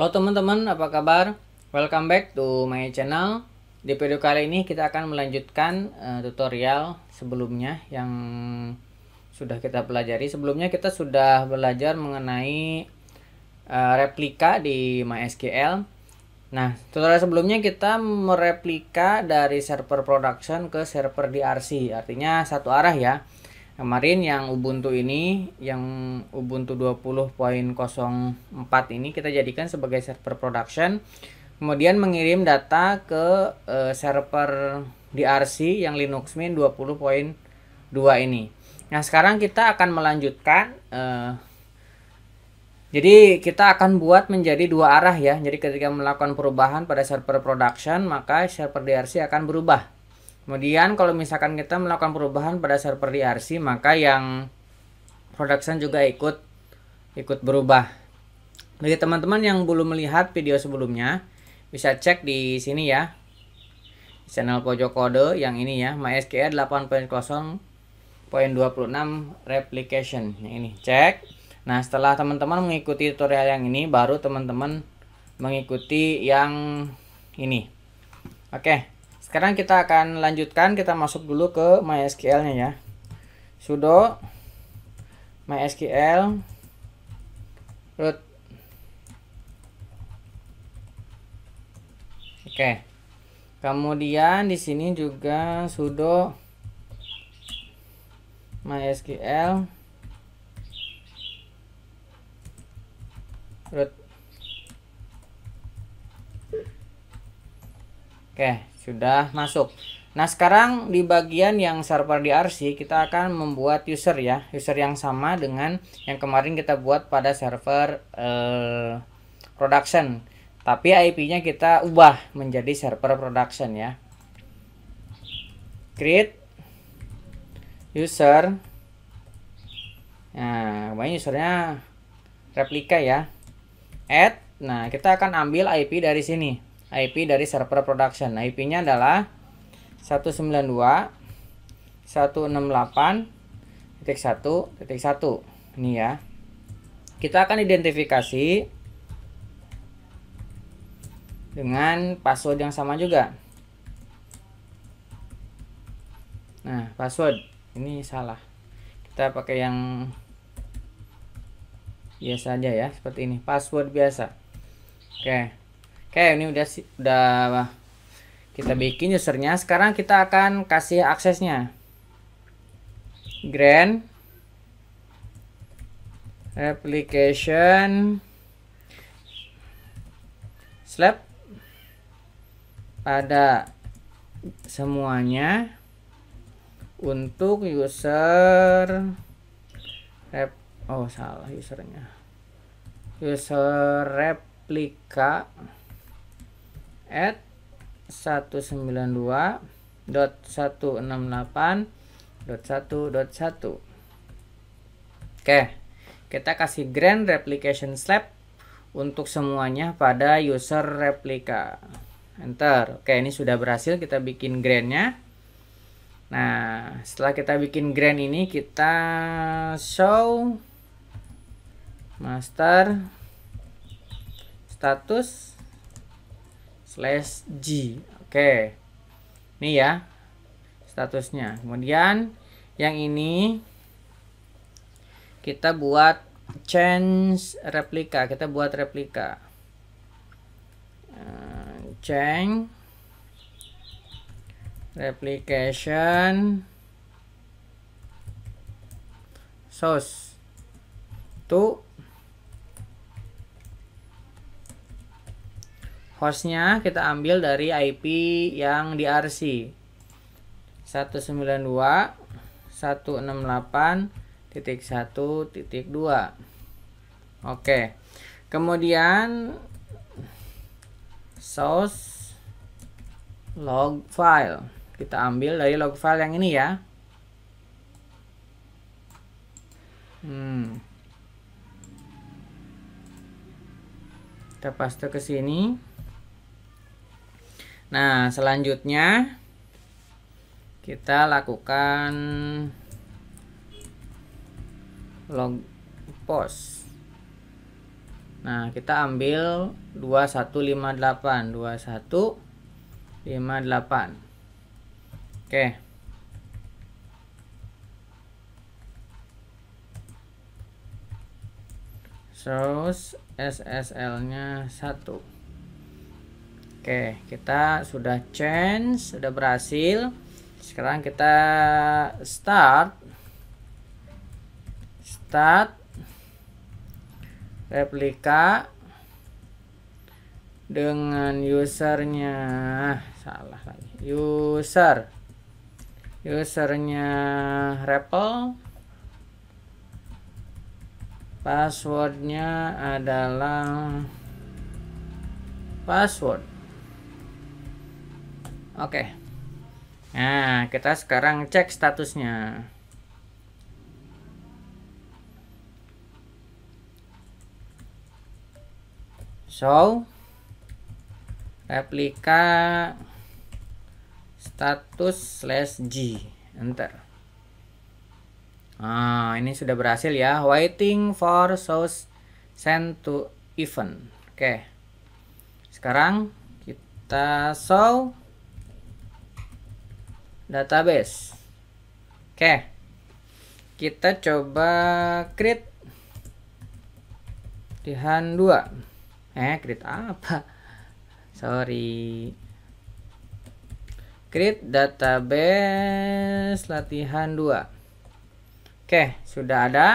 Halo teman-teman, apa kabar? Welcome back to my channel. Di video kali ini kita akan melanjutkan uh, tutorial sebelumnya yang sudah kita pelajari. Sebelumnya kita sudah belajar mengenai uh, replika di MySQL. Nah, tutorial sebelumnya kita mereplika dari server production ke server DRC, artinya satu arah ya kemarin yang Ubuntu ini yang Ubuntu 20.04 ini kita jadikan sebagai server production kemudian mengirim data ke uh, server DRC yang Linux Mint 20.2 ini nah sekarang kita akan melanjutkan uh, jadi kita akan buat menjadi dua arah ya. Jadi ketika melakukan perubahan pada server production, maka server DRC akan berubah. Kemudian kalau misalkan kita melakukan perubahan pada server di maka yang production juga ikut ikut berubah. Bagi teman-teman yang belum melihat video sebelumnya bisa cek di sini ya. Channel pojok kode yang ini ya, MySQL 8.0.26 replication. Yang ini, cek. Nah, setelah teman-teman mengikuti tutorial yang ini baru teman-teman mengikuti yang ini. Oke. Okay. Sekarang kita akan lanjutkan, kita masuk dulu ke MySQL-nya ya. sudo mysql root Oke. Kemudian di sini juga sudo mysql root Oke sudah masuk nah sekarang di bagian yang server DRC kita akan membuat user ya user yang sama dengan yang kemarin kita buat pada server eh, production tapi IP nya kita ubah menjadi server production ya create user nah kemarin usernya replika ya add nah kita akan ambil IP dari sini IP dari server production. IP-nya adalah 192.168.1.1. Ini ya. Kita akan identifikasi dengan password yang sama juga. Nah, password ini salah. Kita pakai yang biasa aja ya, seperti ini, password biasa. Oke. Okay. Oke, ini udah udah kita bikin usernya. Sekarang kita akan kasih aksesnya. Grand application slab pada semuanya untuk user rep oh salah usernya user replika at 192.168.1.1 Oke, kita kasih grand replication slab untuk semuanya pada user replika. Enter. Oke, ini sudah berhasil kita bikin grandnya. Nah, setelah kita bikin grand ini kita show master status slash G. Oke. Ini ya statusnya. Kemudian yang ini kita buat change replika. Kita buat replika. Eh, change replication source to hostnya kita ambil dari IP yang di RC 192 168 titik 1 titik 2 oke kemudian source log file kita ambil dari log file yang ini ya hmm kita paste ke sini Nah, selanjutnya kita lakukan log post. Nah, kita ambil 2158, 2158. Oke. Terus SSL-nya 1. Oke, kita sudah change, sudah berhasil. Sekarang kita start. Start replika dengan usernya salah lagi user usernya REPL passwordnya adalah password Oke. Okay. Nah, kita sekarang cek statusnya. So, replika status slash g enter ah ini sudah berhasil ya waiting for source sent to event oke okay. sekarang kita show database. Oke. Kita coba create pilihan 2. Eh, create apa? Sorry. Create database latihan 2. Oke, sudah ada.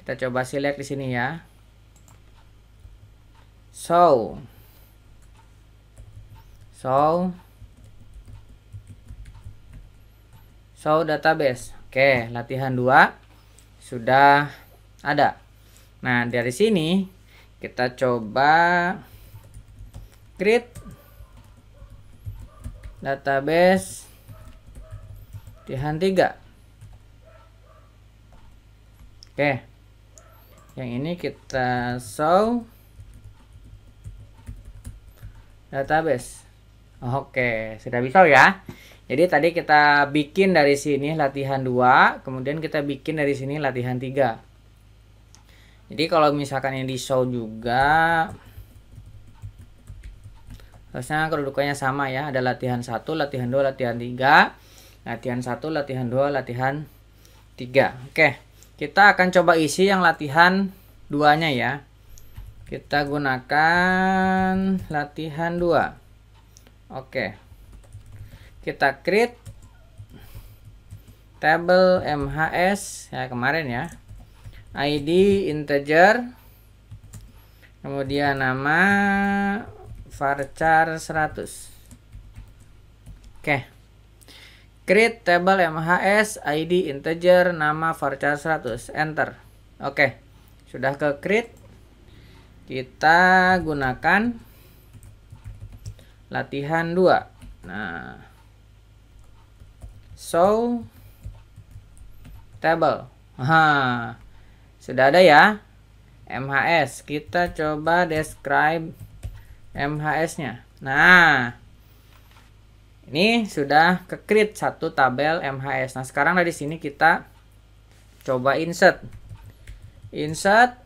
Kita coba select di sini ya. So. So, show database. Oke, latihan 2 sudah ada. Nah, dari sini kita coba create database latihan 3. Oke. Yang ini kita show database. Oke, sudah bisa ya. Jadi tadi kita bikin dari sini latihan 2, kemudian kita bikin dari sini latihan 3. Jadi kalau misalkan ini di show juga harusnya kedudukannya sama ya, ada latihan 1, latihan 2, latihan 3, latihan 1, latihan 2, latihan 3. Oke. Kita akan coba isi yang latihan duanya ya. Kita gunakan latihan 2. Oke. Okay kita create table MHS ya kemarin ya ID integer kemudian nama varchar 100 oke create table MHS ID integer nama varchar 100 enter oke sudah ke create kita gunakan latihan 2 nah So table. Aha. Sudah ada ya? MHS. Kita coba describe MHS-nya. Nah, ini sudah ke create satu tabel MHS. Nah, sekarang dari sini kita coba insert. Insert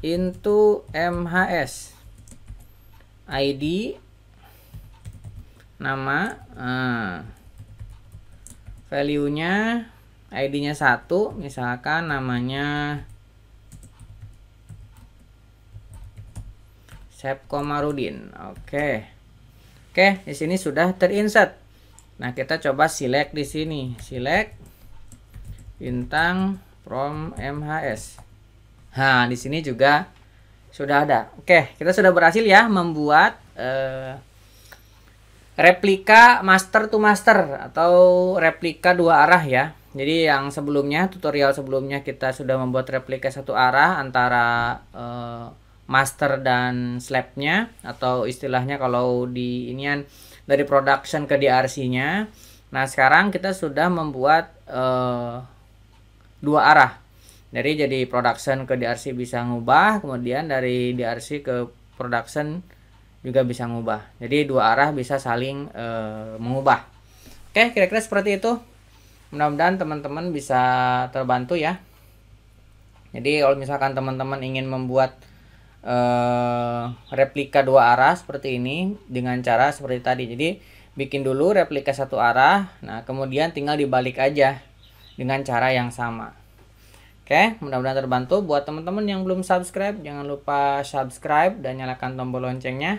into MHS. ID nama. Ah, value-nya ID-nya satu, misalkan namanya Sep Komarudin. Oke. Oke, di sini sudah terinsert. Nah, kita coba select di sini. Select bintang from MHS. Nah, di sini juga sudah ada. Oke, kita sudah berhasil ya membuat eh, replika master to master atau replika dua arah ya. Jadi yang sebelumnya tutorial sebelumnya kita sudah membuat replika satu arah antara uh, master dan slabnya atau istilahnya kalau di inian dari production ke DRC-nya. Nah sekarang kita sudah membuat uh, dua arah. Dari jadi production ke DRC bisa ngubah, kemudian dari DRC ke production juga bisa mengubah. jadi dua arah bisa saling e, mengubah oke kira-kira seperti itu mudah-mudahan teman-teman bisa terbantu ya jadi kalau misalkan teman-teman ingin membuat e, replika dua arah seperti ini dengan cara seperti tadi jadi bikin dulu replika satu arah nah kemudian tinggal dibalik aja dengan cara yang sama Oke, mudah-mudahan terbantu. Buat teman-teman yang belum subscribe, jangan lupa subscribe dan nyalakan tombol loncengnya.